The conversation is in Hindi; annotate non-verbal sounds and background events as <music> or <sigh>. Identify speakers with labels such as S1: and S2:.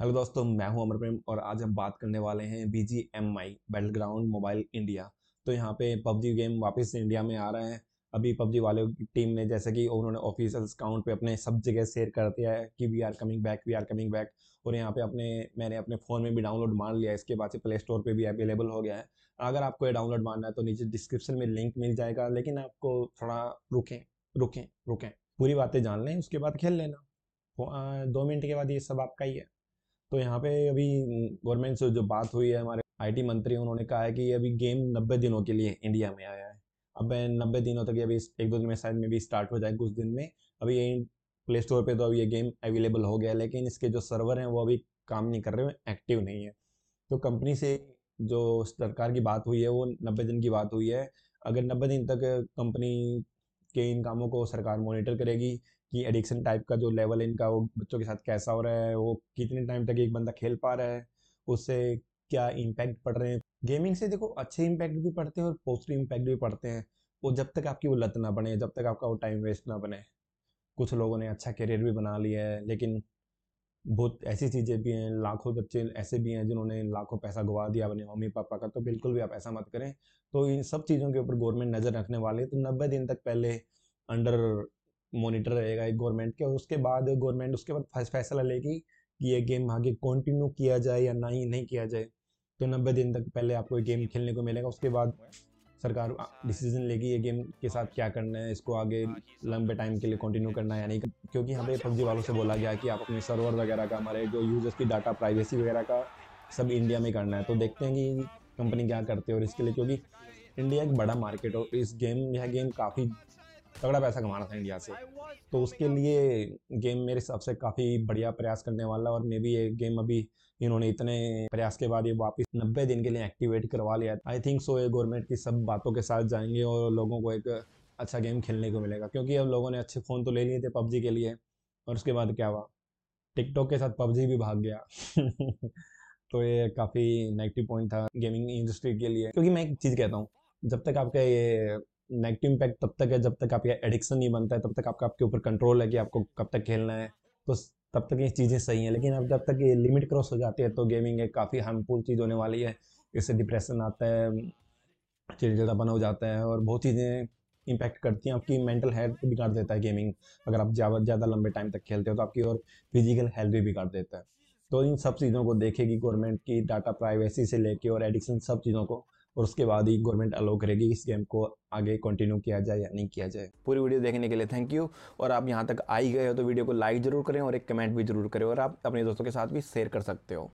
S1: हेलो दोस्तों मैं हूं अमर प्रेम और आज हम बात करने वाले हैं B G M I battle ground mobile India तो यहाँ पे पबजी गेम वापस इंडिया में आ रहा है अभी पबजी वाले की टीम ने जैसे कि उन्होंने ऑफिशियल अकाउंट पे अपने सब जगह शेयर कर दिया है कि we are coming back we are coming back और यहाँ पे अपने मैंने अपने फ़ोन में भी डाउनलोड मान लिया इसके बाद से प्ले स्टोर पर भी अवेलेबल हो गया है अगर आपको ये डाउनलोड मानना है तो नीचे डिस्क्रिप्शन में लिंक मिल जाएगा लेकिन आपको थोड़ा रुकें रुकें रुकें पूरी बातें जान लें उसके बाद खेल लेना दो मिनट के बाद ये सब आपका ही है तो यहाँ पे अभी गवर्नमेंट से जो बात हुई है हमारे आईटी मंत्री उन्होंने कहा है कि ये अभी गेम नब्बे दिनों के लिए इंडिया में आया है अब नब्बे दिनों तक अभी एक दो दिन में शायद में भी स्टार्ट हो जाए कुछ दिन में अभी ये प्ले स्टोर पर तो अभी ये गेम अवेलेबल हो गया लेकिन इसके जो सर्वर हैं वो अभी काम नहीं कर रहे हैं एक्टिव नहीं है तो कंपनी से जो सरकार की बात हुई है वो नब्बे दिन की बात हुई है अगर नब्बे दिन तक कंपनी के इन कामों को सरकार मॉनिटर करेगी कि एडिक्शन टाइप का जो लेवल इनका वो बच्चों के साथ कैसा हो रहा है वो कितने टाइम तक एक बंदा खेल पा रहा है उससे क्या इम्पैक्ट पड़ रहे हैं गेमिंग से देखो अच्छे इम्पैक्ट भी पड़ते हैं और पॉजिटिव इम्पैक्ट भी पड़ते हैं वो जब तक आपकी वो लत ना बने जब तक आपका वो टाइम वेस्ट ना बने कुछ लोगों ने अच्छा करियर भी बना लिया है लेकिन बहुत ऐसी चीज़ें भी हैं लाखों बच्चे ऐसे भी हैं जिन्होंने लाखों पैसा गवा दिया अपने मम्मी पापा का तो बिल्कुल भी आप ऐसा मत करें तो इन सब चीज़ों के ऊपर गवर्नमेंट नज़र रखने वाले तो नब्बे दिन तक पहले अंडर मॉनिटर रहेगा एक गवर्नमेंट के और उसके बाद गवर्नमेंट उसके बाद फैसला लेगी कि ये गेम आगे कंटिन्यू किया जाए या नहीं नहीं किया जाए तो नब्बे दिन तक पहले आपको ये गेम खेलने को मिलेगा उसके बाद सरकार डिसीजन लेगी ये गेम के साथ क्या करना है इसको आगे लंबे टाइम के लिए कंटिन्यू करना है या नहीं क्योंकि हमें पबजी वालों से बोला गया कि आप अपने सर्वर वगैरह का हमारे जो यूजर्स की डाटा प्राइवेसी वगैरह का सब इंडिया में करना है तो देखते हैं कि कंपनी क्या करती है और इसके लिए क्योंकि इंडिया एक बड़ा मार्केट और इस गेम यह गेम काफ़ी तगड़ा पैसा कमाना था इंडिया से तो उसके लिए गेम मेरे हिसाब से काफ़ी बढ़िया प्रयास करने वाला और मे भी ये गेम अभी इन्होंने इतने प्रयास के बाद ये वापस नब्बे दिन के लिए एक्टिवेट करवा लिया आई थिंक सो ये गवर्नमेंट की सब बातों के साथ जाएंगे और लोगों को एक अच्छा गेम खेलने को मिलेगा क्योंकि अब लोगों ने अच्छे फ़ोन तो ले लिए थे पबजी के लिए और उसके बाद क्या हुआ टिकटॉक के साथ पबजी भी भाग गया <laughs> तो ये काफ़ी नेगेटिव पॉइंट था गेमिंग इंडस्ट्री के लिए क्योंकि मैं एक चीज़ कहता हूँ जब तक आपका ये नेगेटिव इम्पैक्ट तब तक है जब तक आपका एडिक्शन नहीं बनता है तब तक आपका आपके ऊपर कंट्रोल है कि आपको कब तक खेलना है तो तब तक ये चीज़ें सही हैं लेकिन अब जब तक ये लिमिट क्रॉस हो जाती है तो गेमिंग एक काफ़ी हार्मफुल चीज़ होने वाली है इससे डिप्रेशन आता है बना हो जाता है और बहुत चीज़ें इम्पैक्ट करती हैं आपकी मेंटल हेल्थ बिगाड़ देता है गेमिंग अगर आप ज़्यादा ज़्यादा लंबे टाइम तक खेलते हो तो आपकी और फिजिकल हेल्थ भी बिगाड़ देता है तो इन सब चीज़ों को देखेगी गवर्नमेंट की डाटा प्राइवेसी से लेके और एडिक्शन सब चीज़ों को और उसके बाद ही गवर्नमेंट अलाउ करेगी इस गेम को आगे कंटिन्यू किया जाए या नहीं किया जाए पूरी वीडियो देखने के लिए थैंक यू और आप यहाँ तक आई गए हो तो वीडियो को लाइक ज़रूर करें और एक कमेंट भी जरूर करें और आप अपने दोस्तों के साथ भी शेयर कर सकते हो